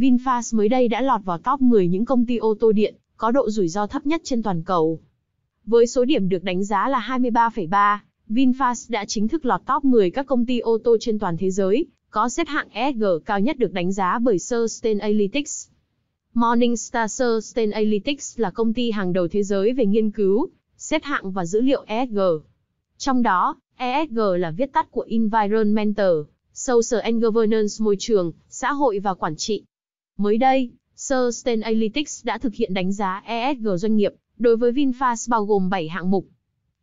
VinFast mới đây đã lọt vào top 10 những công ty ô tô điện có độ rủi ro thấp nhất trên toàn cầu. Với số điểm được đánh giá là 23,3, VinFast đã chính thức lọt top 10 các công ty ô tô trên toàn thế giới có xếp hạng ESG cao nhất được đánh giá bởi Sustainalytics. Morningstar Sustainalytics là công ty hàng đầu thế giới về nghiên cứu, xếp hạng và dữ liệu ESG. Trong đó, ESG là viết tắt của Environmental, Social and Governance môi trường, xã hội và quản trị. Mới đây, Sir Stan Analytics đã thực hiện đánh giá ESG doanh nghiệp đối với VinFast bao gồm 7 hạng mục.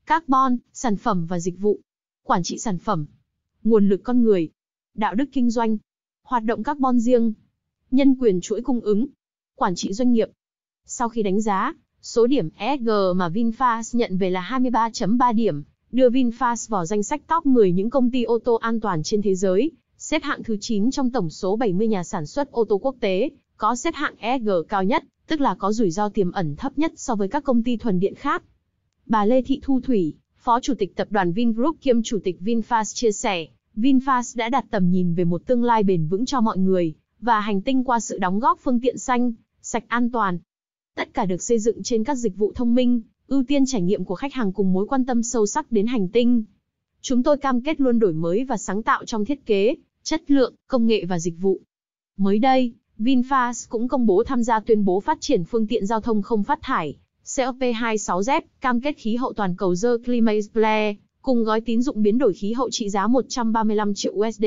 Carbon, sản phẩm và dịch vụ, quản trị sản phẩm, nguồn lực con người, đạo đức kinh doanh, hoạt động carbon riêng, nhân quyền chuỗi cung ứng, quản trị doanh nghiệp. Sau khi đánh giá, số điểm ESG mà VinFast nhận về là 23.3 điểm, đưa VinFast vào danh sách top 10 những công ty ô tô an toàn trên thế giới xếp hạng thứ 9 trong tổng số 70 nhà sản xuất ô tô quốc tế, có xếp hạng ESG cao nhất, tức là có rủi ro tiềm ẩn thấp nhất so với các công ty thuần điện khác. Bà Lê Thị Thu Thủy, Phó Chủ tịch Tập đoàn Vingroup kiêm Chủ tịch VinFast chia sẻ, VinFast đã đặt tầm nhìn về một tương lai bền vững cho mọi người, và hành tinh qua sự đóng góp phương tiện xanh, sạch an toàn. Tất cả được xây dựng trên các dịch vụ thông minh, ưu tiên trải nghiệm của khách hàng cùng mối quan tâm sâu sắc đến hành tinh. Chúng tôi cam kết luôn đổi mới và sáng tạo trong thiết kế, chất lượng, công nghệ và dịch vụ. Mới đây, VinFast cũng công bố tham gia tuyên bố phát triển phương tiện giao thông không phát thải, COP26Z, cam kết khí hậu toàn cầu The Climate Plan, cùng gói tín dụng biến đổi khí hậu trị giá 135 triệu USD.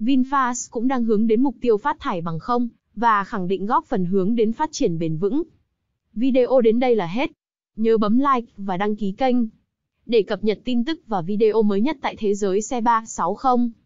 VinFast cũng đang hướng đến mục tiêu phát thải bằng không và khẳng định góp phần hướng đến phát triển bền vững. Video đến đây là hết. Nhớ bấm like và đăng ký kênh để cập nhật tin tức và video mới nhất tại thế giới xe 360.